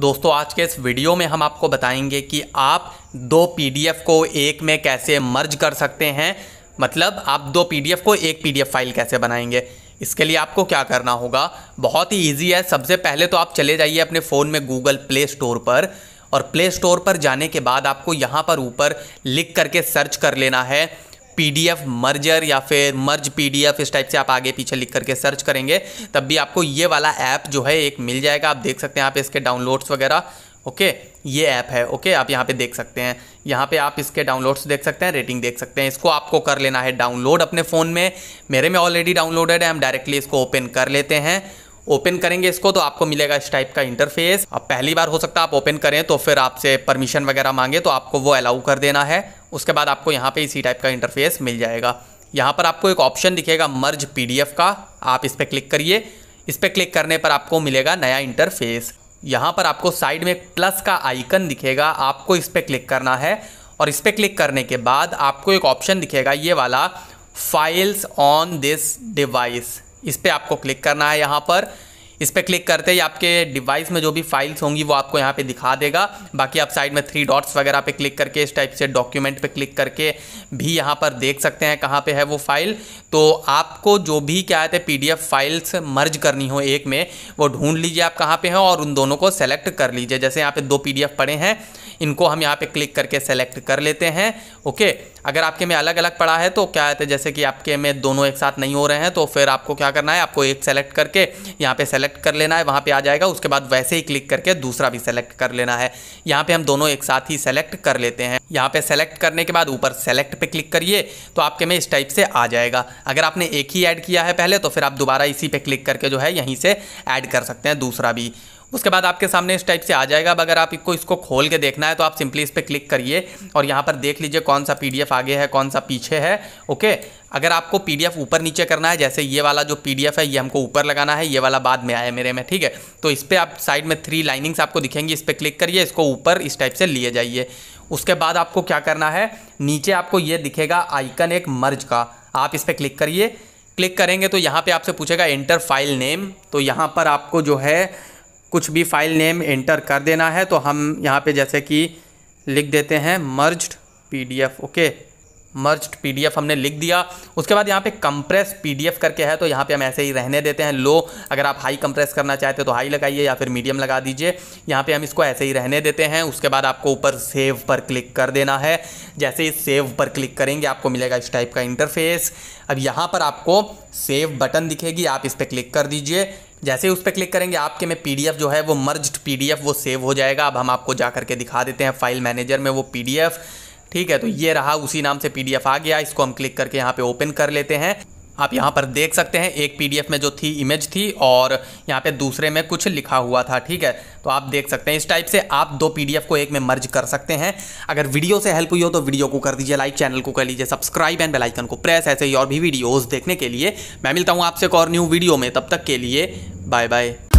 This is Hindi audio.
दोस्तों आज के इस वीडियो में हम आपको बताएंगे कि आप दो पीडीएफ को एक में कैसे मर्ज कर सकते हैं मतलब आप दो पीडीएफ को एक पीडीएफ फाइल कैसे बनाएंगे इसके लिए आपको क्या करना होगा बहुत ही ईजी है सबसे पहले तो आप चले जाइए अपने फ़ोन में गूगल प्ले स्टोर पर और प्ले स्टोर पर जाने के बाद आपको यहाँ पर ऊपर लिख करके सर्च कर लेना है पीडीएफ मर्जर या फिर मर्ज पीडीएफ इस टाइप से आप आगे पीछे लिख करके सर्च करेंगे तब भी आपको ये वाला ऐप जो है एक मिल जाएगा आप देख सकते हैं आप इसके डाउनलोड्स वगैरह ओके ये ऐप है ओके आप यहाँ पे देख सकते हैं यहाँ पे आप इसके डाउनलोड्स देख सकते हैं रेटिंग देख सकते हैं इसको आपको कर लेना है डाउनलोड अपने फ़ोन में मेरे में ऑलरेडी डाउनलोडेड है हम डायरेक्टली इसको ओपन कर लेते हैं ओपन करेंगे इसको तो आपको मिलेगा इस टाइप का इंटरफेस अब पहली बार हो सकता है आप ओपन करें तो फिर आपसे परमिशन वगैरह मांगे तो आपको वो अलाउ कर देना है उसके बाद आपको यहाँ पे इसी टाइप का इंटरफेस मिल जाएगा यहाँ पर आपको एक ऑप्शन दिखेगा मर्ज पीडीएफ का आप इस पर क्लिक करिए इस पर क्लिक करने पर आपको मिलेगा नया इंटरफेस यहाँ पर आपको साइड में प्लस का आइकन दिखेगा आपको इस पर क्लिक करना है और इस पर क्लिक करने के बाद आपको एक ऑप्शन दिखेगा ये वाला फाइल्स ऑन दिस डिवाइस इस पर आपको क्लिक करना है यहाँ पर इस पर क्लिक करते ही आपके डिवाइस में जो भी फाइल्स होंगी वो आपको यहाँ पे दिखा देगा बाकी आप साइड में थ्री डॉट्स वगैरह पे क्लिक करके इस टाइप से डॉक्यूमेंट पे क्लिक करके भी यहाँ पर देख सकते हैं कहाँ पे है वो फाइल तो आपको जो भी क्या है पीडीएफ फाइल्स मर्ज करनी हो एक में वो ढूंढ लीजिए आप कहाँ पर हैं और उन दोनों को सेलेक्ट कर लीजिए जैसे यहाँ पर दो पी पड़े हैं इनको हम यहाँ पर क्लिक करके सेलेक्ट कर लेते हैं ओके अगर आपके में अलग अलग पड़ा है तो क्या है जैसे कि आपके में दोनों एक साथ नहीं हो रहे हैं तो फिर आपको क्या करना है आपको एक सेलेक्ट करके यहाँ पे सेलेक्ट सेलेक्ट कर लेना है वहाँ पे आ जाएगा उसके बाद वैसे ही क्लिक करके दूसरा भी सेलेक्ट कर लेना है यहाँ पे हम दोनों एक साथ ही सेलेक्ट कर लेते हैं यहाँ पे सेलेक्ट करने के बाद ऊपर सेलेक्ट पे क्लिक करिए तो आपके में इस टाइप से आ जाएगा अगर आपने एक ही ऐड किया है पहले तो फिर आप दोबारा इसी पर क्लिक करके जो है यहीं से ऐड कर सकते हैं दूसरा भी उसके बाद आपके सामने इस टाइप से आ जाएगा अब अगर आपको इसको खोल के देखना है तो आप सिंपली इस पर क्लिक करिए और यहाँ पर देख लीजिए कौन सा पीडीएफ आगे है कौन सा पीछे है ओके अगर आपको पीडीएफ ऊपर नीचे करना है जैसे ये वाला जो पीडीएफ है ये हमको ऊपर लगाना है ये वाला बाद में आया मेरे में ठीक है तो इस पर आप साइड में थ्री लाइनिंग्स आपको दिखेंगी इस पर क्लिक करिए इसको ऊपर इस टाइप से लिए जाइए उसके बाद आपको क्या करना है नीचे आपको ये दिखेगा आइकन एक मर्ज का आप इस पर क्लिक करिए क्लिक करेंगे तो यहाँ पे आपसे पूछेगा एंटर फाइल नेम तो यहाँ पर आपको जो है कुछ भी फाइल नेम एंटर कर देना है तो हम यहाँ पे जैसे कि लिख देते हैं merged PDF okay merged PDF हमने लिख दिया उसके बाद यहाँ पे कंप्रेस पीडीएफ करके है तो यहाँ पे हम ऐसे ही रहने देते हैं लो अगर आप हाई कंप्रेस करना चाहते हो तो हाई लगाइए या फिर मीडियम लगा दीजिए यहाँ पे हम इसको ऐसे ही रहने देते हैं उसके बाद आपको ऊपर सेव पर क्लिक कर देना है जैसे ही सेव पर क्लिक करेंगे आपको मिलेगा इस टाइप का इंटरफेस अब यहाँ पर आपको सेव बटन दिखेगी आप इस पर क्लिक कर दीजिए जैसे ही उस पर क्लिक करेंगे आपके में पीडीएफ जो है वो मर्ज्ड पीडीएफ वो सेव हो जाएगा अब हम आपको जा करके दिखा देते हैं फाइल मैनेजर में वो पीडीएफ ठीक है तो ये रहा उसी नाम से पीडीएफ आ गया इसको हम क्लिक करके यहाँ पे ओपन कर लेते हैं आप यहाँ पर देख सकते हैं एक पीडीएफ में जो थी इमेज थी और यहाँ पे दूसरे में कुछ लिखा हुआ था ठीक है तो आप देख सकते हैं इस टाइप से आप दो पीडीएफ को एक में मर्ज कर सकते हैं अगर वीडियो से हेल्प हुई हो तो वीडियो को कर दीजिए लाइक चैनल को कर लीजिए सब्सक्राइब एंड बेलाइकन को प्रेस ऐसे ही और भी वीडियोज़ देखने के लिए मैं मिलता हूँ आपसे एक और न्यू वीडियो में तब तक के लिए बाय बाय